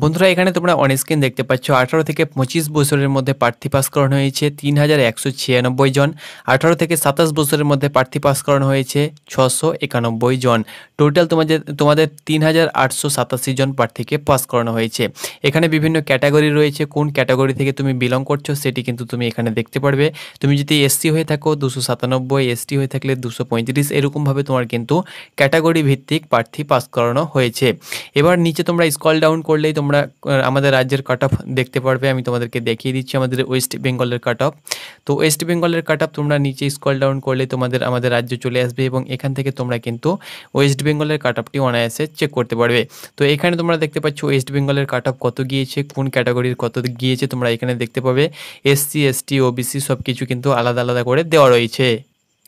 বন্ধুরা এখানে তোমরা অন স্ক্রিন দেখতে পাচ্ছ আঠারো থেকে পঁচিশ বছরের মধ্যে প্রার্থী পাস করানো হয়েছে তিন হাজার একশো ছিয়ানব্বই জন আঠারো থেকে সাতাশ বছরের মধ্যে প্রার্থী পাস করানো হয়েছে ছশো একানব্বই জন টোটাল তোমাদের তোমাদের তিন হাজার আটশো সাতাশি জন প্রার্থীকে পাস করানো হয়েছে এখানে বিভিন্ন ক্যাটাগরি রয়েছে কোন ক্যাটাগরি থেকে তুমি বিলং করছো সেটি কিন্তু তুমি এখানে দেখতে পারবে তুমি যদি এসসি হয়ে থাকো দুশো সাতানব্বই এসটি হয়ে থাকলে দুশো পঁয়ত্রিশ এরকমভাবে তোমার কিন্তু ক্যাটাগরি ভিত্তিক প্রার্থী পাস করানো হয়েছে এবার নিচে তোমরা স্কল ডাউন করলেই তোমরা আমাদের রাজ্যের কাট অফ দেখতে পারবে আমি তোমাদেরকে দেখিয়ে দিচ্ছি আমাদের ওয়েস্ট বেঙ্গলের কাট অফ তো ওয়েস্ট বেঙ্গলের কাট অফ তোমরা নিচে স্কল ডাউন করলে তোমাদের আমাদের রাজ্য চলে আসবে এবং এখান থেকে তোমরা কিন্তু ওয়েস্ট বেঙ্গলের কাট অফটি অনায়াসে চেক করতে পারবে তো এখানে তোমরা দেখতে পাচ্ছ ওয়েস্ট বেঙ্গলের কাট অফ কত গিয়েছে কোন ক্যাটাগরির কত গিয়েছে তোমরা এখানে দেখতে পাবে এসসি এসটি ওবিসি সব কিছু কিন্তু আলাদা আলাদা করে দেওয়া রয়েছে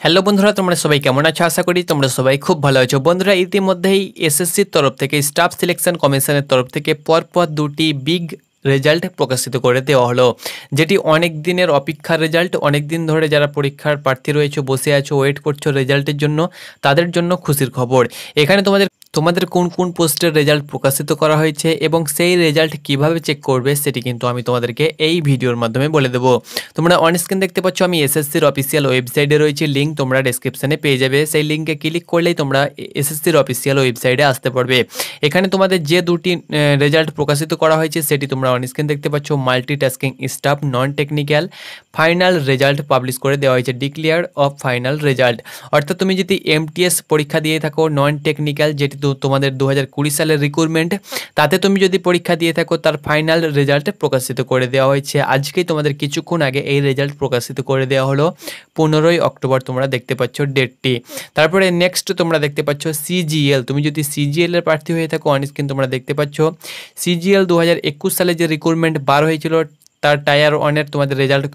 হ্যালো বন্ধুরা তোমরা সবাই কেমন আছো আশা করি তোমরা সবাই খুব ভালো আছো বন্ধুরা ইতিমধ্যেই এসএসসির তরফ থেকে স্টাফ সিলেকশন কমিশনের তরফ থেকে পরপর দুটি বিগ রেজাল্ট প্রকাশিত করে দেওয়া হলো যেটি অনেক দিনের অপেক্ষার রেজাল্ট অনেক দিন ধরে যারা পরীক্ষার প্রার্থী রয়েছে বসে আছো ওয়েট করছো রেজাল্টের জন্য তাদের জন্য খুশির খবর এখানে তোমাদের তোমাদের কোন কোন পোস্টের রেজাল্ট প্রকাশিত করা হয়েছে এবং সেই রেজাল্ট কিভাবে চেক করবে সেটি কিন্তু আমি তোমাদেরকে এই ভিডিওর মাধ্যমে বলে দেবো তোমরা অন স্ক্রিন দেখতে পাচ্ছ আমি এসএসসির অফিসিয়াল ওয়েবসাইটে রয়েছে লিঙ্ক তোমরা ডেসক্রিপশানে পেয়ে যাবে সেই লিঙ্কে ক্লিক করলেই তোমরা এসএসসির অফিসিয়াল ওয়েবসাইটে আসতে পারবে এখানে তোমাদের যে দুটি রেজাল্ট প্রকাশিত করা হয়েছে সেটি তোমরা অন স্ক্রিন দেখতে পাচ্ছ multitasking staff non technical final result publish করে দেওয়া হয়েছে ডিক্লেয়ার অফ ফাইনাল রেজাল্ট অর্থাৎ তুমি যদি এমটিএস পরীক্ষা দিয়ে থাকো নন টেকনিক্যাল যেটি কিন্তু তোমাদের দু হাজার সালের রিক্রুটমেন্ট তাতে তুমি যদি পরীক্ষা দিয়ে থাকো তার ফাইনাল রেজাল্ট প্রকাশিত করে দেওয়া হয়েছে আজকেই তোমাদের কিছুক্ষণ আগে এই রেজাল্ট প্রকাশিত করে দেওয়া হলো পনেরোই অক্টোবর তোমরা দেখতে পাচ্ছ ডেটটি তারপরে নেক্সট তোমরা দেখতে পাচ্ছ সিজিএল তুমি যদি সিজিএলের প্রার্থী হয়ে থাকো কিন্তু তোমরা দেখতে পাচ্ছ সিজিএল দু সালে যে রিক্রুটমেন্ট বার হয়েছিল তার টায়ার ওয়ানের তোমাদের রেজাল্ট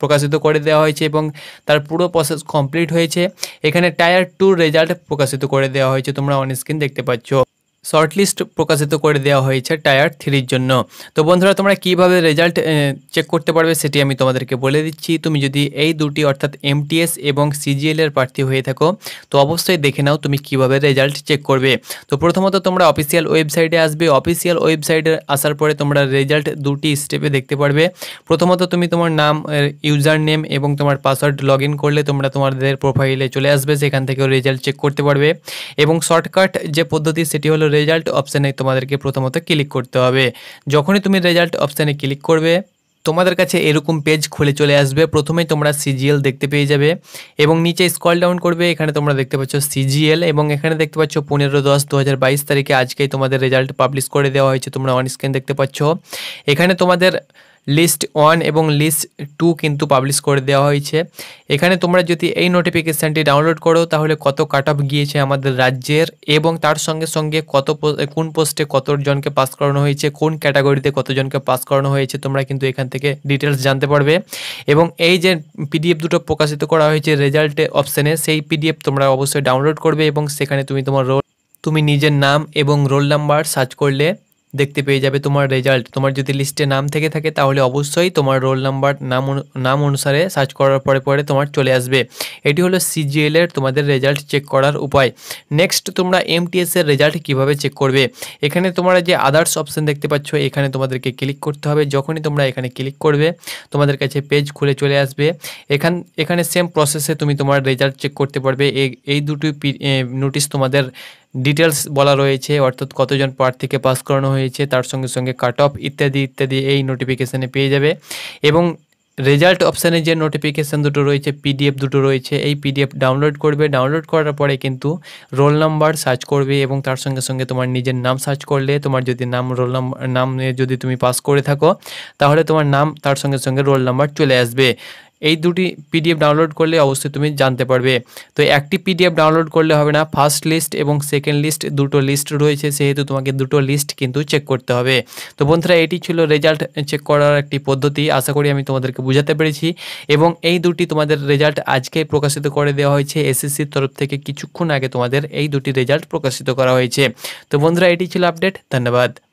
প্রকাশিত করে দেওয়া হয়েছে এবং তার পুরো প্রসেস কমপ্লিট হয়েছে এখানে টায়ার টুর রেজাল্ট প্রকাশিত করে দেওয়া হয়েছে তোমরা অন স্ক্রিন দেখতে পাচ্ছ শর্টলিস্ট প্রকাশিত করে দেওয়া হয়েছে টায়ার থ্রির জন্য তো বন্ধুরা তোমরা কিভাবে রেজাল্ট চেক করতে পারবে সেটি আমি তোমাদেরকে বলে দিচ্ছি তুমি যদি এই দুটি অর্থাৎ এমটিএস এবং সিজিএলের প্রার্থী হয়ে থাকো তো অবশ্যই দেখে নাও তুমি কিভাবে রেজাল্ট চেক করবে তো প্রথমত তোমরা অফিসিয়াল ওয়েবসাইটে আসবে অফিসিয়াল ওয়েবসাইটে আসার পরে তোমরা রেজাল্ট দুটি স্টেপে দেখতে পারবে প্রথমত তুমি তোমার নাম ইউজার নেম এবং তোমার পাসওয়ার্ড লগ করলে তোমরা তোমাদের প্রোফাইলে চলে আসবে সেখান থেকেও রেজাল্ট চেক করতে পারবে এবং শর্টকাট যে পদ্ধতি সেটি হলো রেজাল্ট অপশানে তোমাদেরকে প্রথমত ক্লিক করতে হবে যখনই তুমি রেজাল্ট অপশানে ক্লিক করবে তোমাদের কাছে এরকম পেজ খুলে চলে আসবে প্রথমেই তোমরা সিজিএল দেখতে পেয়ে যাবে এবং নিচে স্কল ডাউন করবে এখানে তোমরা দেখতে পাচ্ছ সিজিএল এবং এখানে দেখতে পাচ্ছ পনেরো দশ দু তারিখে আজকেই তোমাদের রেজাল্ট পাবলিশ করে দেওয়া হয়েছে তোমরা অন স্ক্রিন দেখতে পাচ্ছ এখানে তোমাদের লিস্ট ওয়ান এবং লিস্ট টু কিন্তু পাবলিশ করে দেওয়া হয়েছে এখানে তোমরা যদি এই নোটিফিকেশানটি ডাউনলোড করো তাহলে কত কাট অফ গিয়েছে আমাদের রাজ্যের এবং তার সঙ্গে সঙ্গে কত কোন পোস্টে কতজনকে পাস করানো হয়েছে কোন ক্যাটাগরিতে কতজনকে পাস করানো হয়েছে তোমরা কিন্তু এখান থেকে ডিটেলস জানতে পারবে এবং এই যে পিডিএফ দুটো প্রকাশিত করা হয়েছে রেজাল্টে অপশানে সেই পিডিএফ তোমরা অবশ্যই ডাউনলোড করবে এবং সেখানে তুমি তোমার রোল তুমি নিজের নাম এবং রোল নাম্বার সার্চ করলে দেখতে পেয়ে যাবে তোমার রেজাল্ট তোমার যদি লিস্টে নাম থেকে থাকে তাহলে অবশ্যই তোমার রোল নাম্বার নাম নাম অনুসারে সার্চ করার পরে পরে তোমার চলে আসবে এটি হলো সিজিএল এর তোমাদের রেজাল্ট চেক করার উপায় নেক্সট তোমরা এমটিএস এর রেজাল্ট কিভাবে চেক করবে এখানে তোমরা যে আদার্স অপশন দেখতে পাচ্ছ এখানে তোমাদেরকে ক্লিক করতে হবে যখনই তোমরা এখানে ক্লিক করবে তোমাদের কাছে পেজ খুলে চলে আসবে এখান এখানে সেম প্রসেসে তুমি তোমার রেজাল্ট চেক করতে পারবে এই দুটি নোটিশ তোমাদের ডিটেলস বলা রয়েছে অর্থাৎ কতজন প্রার্থীকে পাস করানো হয়েছে তার সঙ্গে সঙ্গে কাট অফ ইত্যাদি ইত্যাদি এই নোটিফিকেশানে পেয়ে যাবে এবং রেজাল্ট অপশানে যে নোটিফিকেশান দুটো রয়েছে পিডিএফ দুটো রয়েছে এই পিডিএফ ডাউনলোড করবে ডাউনলোড করার পরে কিন্তু রোল নাম্বার সার্চ করবে এবং তার সঙ্গে সঙ্গে তোমার নিজের নাম সার্চ করলে তোমার যদি নাম রোল নাম্বার নাম যদি তুমি পাস করে থাকো তাহলে তোমার নাম তার সঙ্গে সঙ্গে রোল নাম্বার চলে আসবে এই দুটি পিডিএফ ডাউনলোড করলে অবশ্যই তুমি জানতে পারবে তো একটি পিডিএফ ডাউনলোড করলে হবে না ফার্স্ট লিস্ট এবং সেকেন্ড লিস্ট দুটো লিস্ট রয়েছে সেহেতু তোমাকে দুটো লিস্ট কিন্তু চেক করতে হবে তো বন্ধুরা এটি ছিল রেজাল্ট চেক করার একটি পদ্ধতি আশা করি আমি তোমাদেরকে বুঝাতে পেরেছি এবং এই দুটি তোমাদের রেজাল্ট আজকে প্রকাশিত করে দেওয়া হয়েছে এসএসসির তরফ থেকে কিছুক্ষণ আগে তোমাদের এই দুটি রেজাল্ট প্রকাশিত করা হয়েছে তো বন্ধুরা এটি ছিল আপডেট ধন্যবাদ